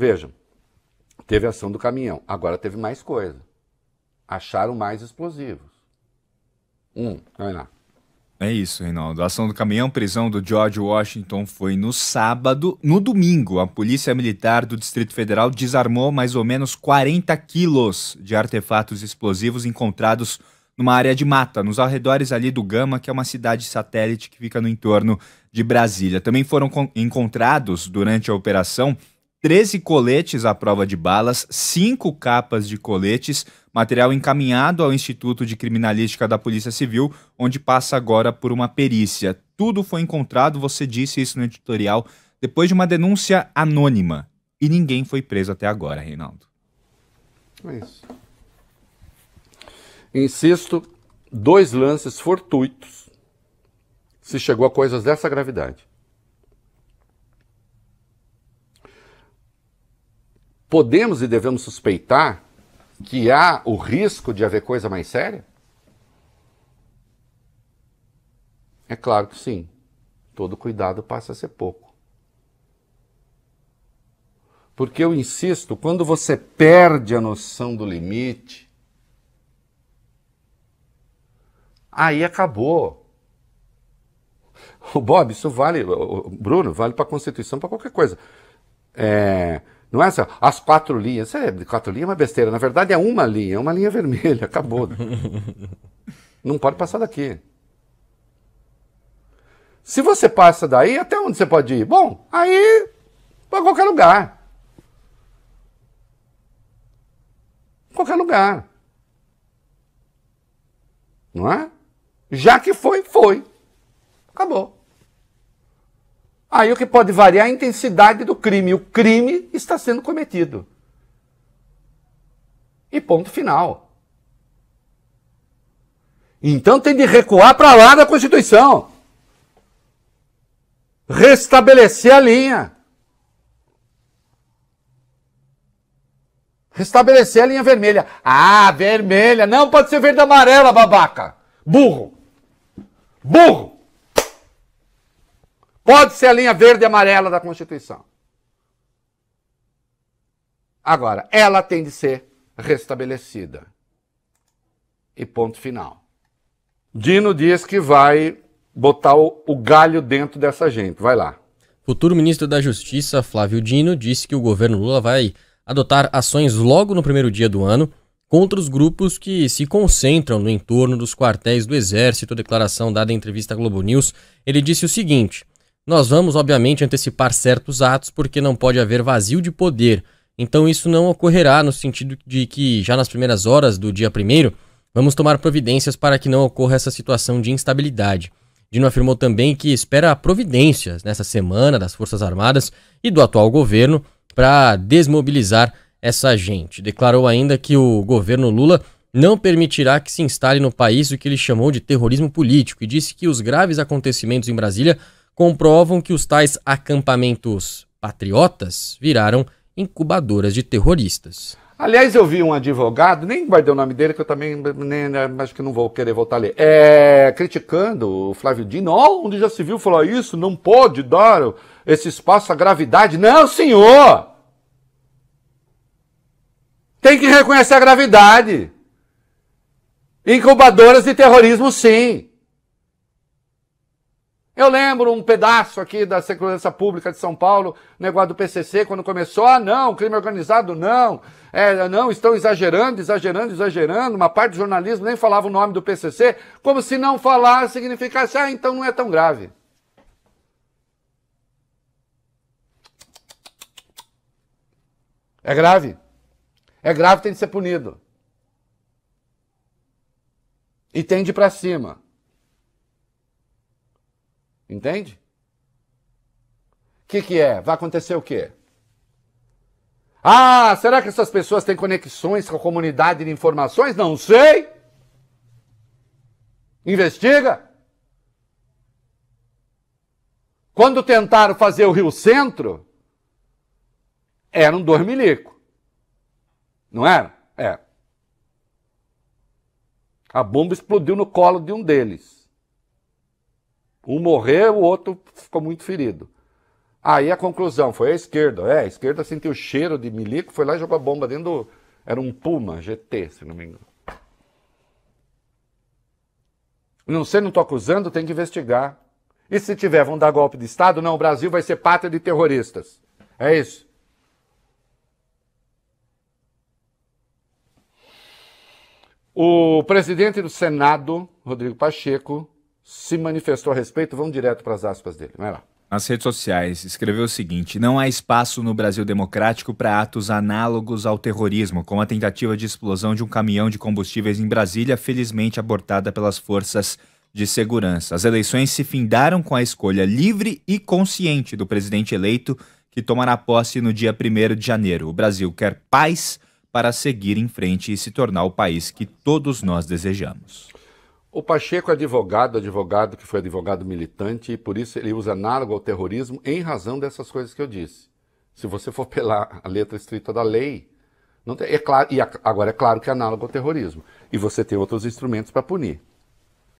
Veja, teve ação do caminhão, agora teve mais coisa. Acharam mais explosivos. Um, vai lá. É isso, Reinaldo. A ação do caminhão prisão do George Washington foi no sábado. No domingo, a Polícia Militar do Distrito Federal desarmou mais ou menos 40 quilos de artefatos explosivos encontrados numa área de mata, nos arredores ali do Gama, que é uma cidade satélite que fica no entorno de Brasília. Também foram encontrados durante a operação 13 coletes à prova de balas, 5 capas de coletes, material encaminhado ao Instituto de Criminalística da Polícia Civil, onde passa agora por uma perícia. Tudo foi encontrado, você disse isso no editorial, depois de uma denúncia anônima. E ninguém foi preso até agora, Reinaldo. É isso. Insisto, dois lances fortuitos se chegou a coisas dessa gravidade. podemos e devemos suspeitar que há o risco de haver coisa mais séria? É claro que sim. Todo cuidado passa a ser pouco. Porque eu insisto, quando você perde a noção do limite, aí acabou. O Bob, isso vale, Bruno, vale para a Constituição, para qualquer coisa. É, não é só as quatro linhas. É, quatro linhas é uma besteira. Na verdade, é uma linha, é uma linha vermelha, acabou. não pode passar daqui. Se você passa daí, até onde você pode ir? Bom, aí para qualquer lugar. Qualquer lugar. Não é? Já que foi, foi. Acabou. Aí o que pode variar é a intensidade do crime. O crime está sendo cometido. E ponto final. Então tem de recuar para lá da Constituição. Restabelecer a linha. Restabelecer a linha vermelha. Ah, vermelha. Não pode ser verde amarela, babaca. Burro. Burro. Pode ser a linha verde e amarela da Constituição. Agora, ela tem de ser restabelecida. E ponto final. Dino diz que vai botar o, o galho dentro dessa gente. Vai lá. Futuro ministro da Justiça, Flávio Dino, disse que o governo Lula vai adotar ações logo no primeiro dia do ano contra os grupos que se concentram no entorno dos quartéis do Exército. Declaração dada em entrevista à Globo News, ele disse o seguinte: nós vamos, obviamente, antecipar certos atos porque não pode haver vazio de poder. Então isso não ocorrerá no sentido de que já nas primeiras horas do dia primeiro vamos tomar providências para que não ocorra essa situação de instabilidade. Dino afirmou também que espera providências nessa semana das Forças Armadas e do atual governo para desmobilizar essa gente. Declarou ainda que o governo Lula não permitirá que se instale no país o que ele chamou de terrorismo político e disse que os graves acontecimentos em Brasília comprovam que os tais acampamentos patriotas viraram incubadoras de terroristas. Aliás, eu vi um advogado, nem guardei o nome dele, que eu também nem, né, acho que não vou querer voltar a ler, é, criticando o Flávio Dino, oh, onde já se viu falar isso, não pode dar esse espaço à gravidade. Não, senhor! Tem que reconhecer a gravidade. Incubadoras de terrorismo, sim. Eu lembro um pedaço aqui da Segurança Pública de São Paulo, negócio do PCC, quando começou, ah não, crime organizado não, é, não, estão exagerando, exagerando, exagerando, uma parte do jornalismo nem falava o nome do PCC, como se não falar significasse, ah, então não é tão grave. É grave. É grave, tem de ser punido. E tende para cima. Entende? O que, que é? Vai acontecer o quê? Ah, será que essas pessoas têm conexões com a comunidade de informações? Não sei. Investiga. Quando tentaram fazer o Rio Centro, eram dois milico, Não era? É. A bomba explodiu no colo de um deles. Um morreu, o outro ficou muito ferido. Aí a conclusão foi a esquerda. É, a esquerda sentiu o cheiro de milico, foi lá e jogou a bomba dentro do. Era um Puma GT, se não me engano. Não sei, não estou acusando, tem que investigar. E se tiver, vão dar golpe de Estado? Não, o Brasil vai ser pátria de terroristas. É isso. O presidente do Senado, Rodrigo Pacheco, se manifestou a respeito, vamos direto para as aspas dele. Vai lá. Nas redes sociais, escreveu o seguinte: Não há espaço no Brasil democrático para atos análogos ao terrorismo, como a tentativa de explosão de um caminhão de combustíveis em Brasília, felizmente abortada pelas forças de segurança. As eleições se findaram com a escolha livre e consciente do presidente eleito, que tomará posse no dia 1 de janeiro. O Brasil quer paz para seguir em frente e se tornar o país que todos nós desejamos. O Pacheco é advogado, advogado que foi advogado militante, e por isso ele usa análogo ao terrorismo em razão dessas coisas que eu disse. Se você for pela letra estrita da lei, não tem, é claro, e agora é claro que é análogo ao terrorismo. E você tem outros instrumentos para punir.